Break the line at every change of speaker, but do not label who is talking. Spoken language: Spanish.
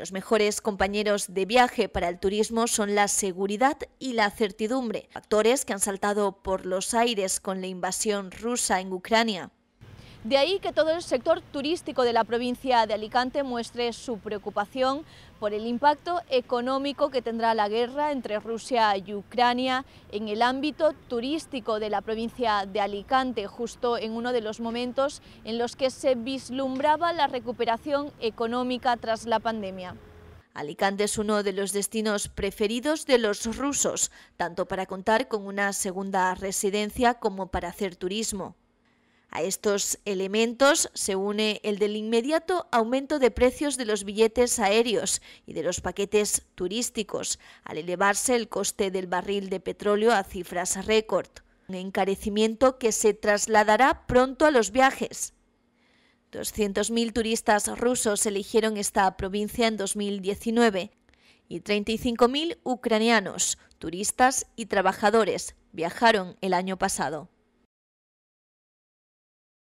Los mejores compañeros de viaje para el turismo son la seguridad y la certidumbre, factores que han saltado por los aires con la invasión rusa en Ucrania. De ahí que todo el sector turístico de la provincia de Alicante muestre su preocupación por el impacto económico que tendrá la guerra entre Rusia y Ucrania en el ámbito turístico de la provincia de Alicante, justo en uno de los momentos en los que se vislumbraba la recuperación económica tras la pandemia. Alicante es uno de los destinos preferidos de los rusos, tanto para contar con una segunda residencia como para hacer turismo. A estos elementos se une el del inmediato aumento de precios de los billetes aéreos y de los paquetes turísticos, al elevarse el coste del barril de petróleo a cifras récord, un encarecimiento que se trasladará pronto a los viajes. 200.000 turistas rusos eligieron esta provincia en 2019 y 35.000 ucranianos, turistas y trabajadores, viajaron el año pasado.